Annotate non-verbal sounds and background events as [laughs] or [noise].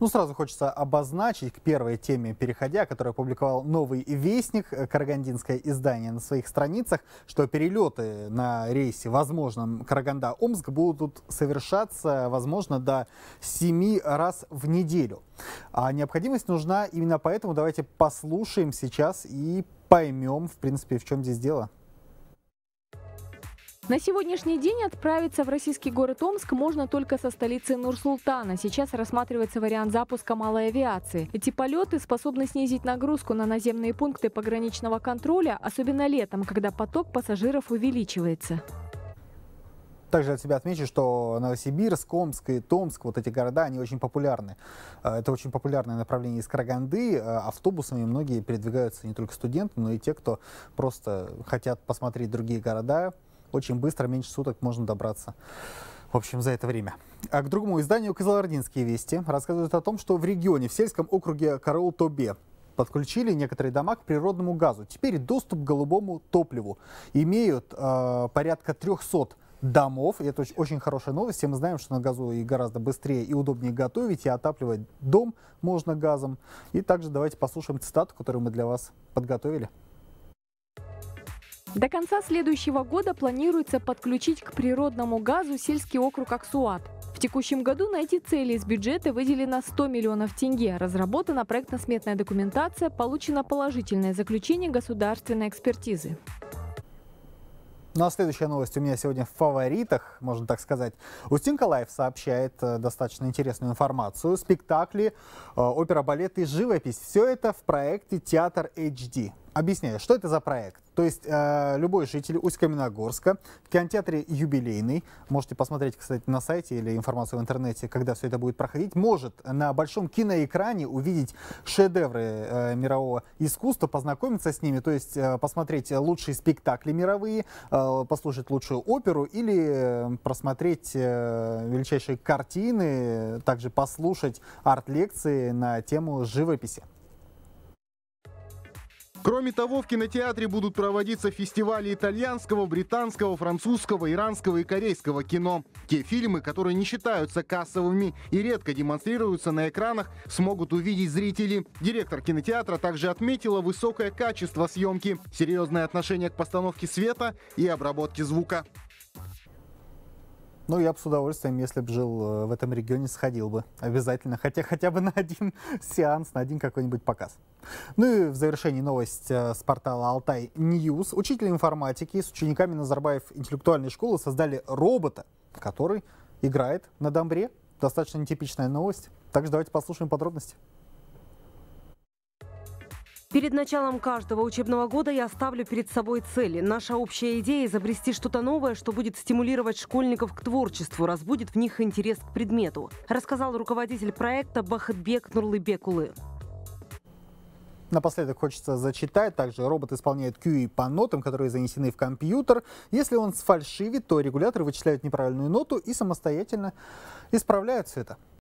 Ну, сразу хочется обозначить к первой теме, переходя, которую опубликовал новый вестник, э, карагандинское издание на своих страницах, что перелеты на рейсе возможно, Караганда-Омск будут совершаться, возможно, до 7 раз в неделю. А необходимость нужна именно поэтому. Давайте послушаем сейчас и поймем, в принципе, в чем здесь дело. На сегодняшний день отправиться в российский город Омск можно только со столицы Нур-Султана. Сейчас рассматривается вариант запуска малой авиации. Эти полеты способны снизить нагрузку на наземные пункты пограничного контроля, особенно летом, когда поток пассажиров увеличивается. Также от себя отмечу, что Новосибирск, Омск и Томск, вот эти города, они очень популярны. Э, это очень популярное направление из Караганды. Э, автобусами многие передвигаются не только студенты, но и те, кто просто хотят посмотреть другие города, очень быстро, меньше суток можно добраться. В общем, за это время. А к другому изданию Казалардинские вести» рассказывают о том, что в регионе, в сельском округе Караул-Тобе, подключили некоторые дома к природному газу. Теперь доступ к голубому топливу имеют э, порядка 300 домов. И это очень, очень хорошая новость. Все мы знаем, что на газу и гораздо быстрее и удобнее готовить, и отапливать дом можно газом. И также давайте послушаем цитату, которую мы для вас подготовили. До конца следующего года планируется подключить к природному газу сельский округ Аксуат. В текущем году на эти цели из бюджета выделено 100 миллионов тенге, разработана проектно-сметная документация, получено положительное заключение государственной экспертизы. Ну а следующая новость у меня сегодня в фаворитах, можно так сказать. Устинка Лайф сообщает э, достаточно интересную информацию. Спектакли, э, опера, балет и живопись. Все это в проекте «Театр HD». Объясняю, что это за проект? То есть э, любой житель Усть-Каменогорска в кинотеатре «Юбилейный», можете посмотреть, кстати, на сайте или информацию в интернете, когда все это будет проходить, может на большом киноэкране увидеть шедевры э, мирового искусства, познакомиться с ними, то есть э, посмотреть лучшие спектакли мировые, э, послушать лучшую оперу или э, просмотреть э, величайшие картины, также послушать арт-лекции на тему живописи. Кроме того, в кинотеатре будут проводиться фестивали итальянского, британского, французского, иранского и корейского кино. Те фильмы, которые не считаются кассовыми и редко демонстрируются на экранах, смогут увидеть зрители. Директор кинотеатра также отметила высокое качество съемки, серьезное отношение к постановке света и обработке звука. Ну, я бы с удовольствием, если бы жил э, в этом регионе, сходил бы обязательно. Хотя хотя бы на один [laughs] сеанс, на один какой-нибудь показ. Ну и в завершении новость э, с портала Алтай Ньюс. Учитель информатики с учениками Назарбаев интеллектуальной школы создали робота, который играет на дамбре. Достаточно нетипичная новость. Также давайте послушаем подробности. Перед началом каждого учебного года я ставлю перед собой цели. Наша общая идея – изобрести что-то новое, что будет стимулировать школьников к творчеству, разбудит в них интерес к предмету, рассказал руководитель проекта Бахатбек Нурлыбекулы. Напоследок хочется зачитать. Также робот исполняет QE по нотам, которые занесены в компьютер. Если он сфальшивит, то регуляторы вычисляют неправильную ноту и самостоятельно исправляют все это.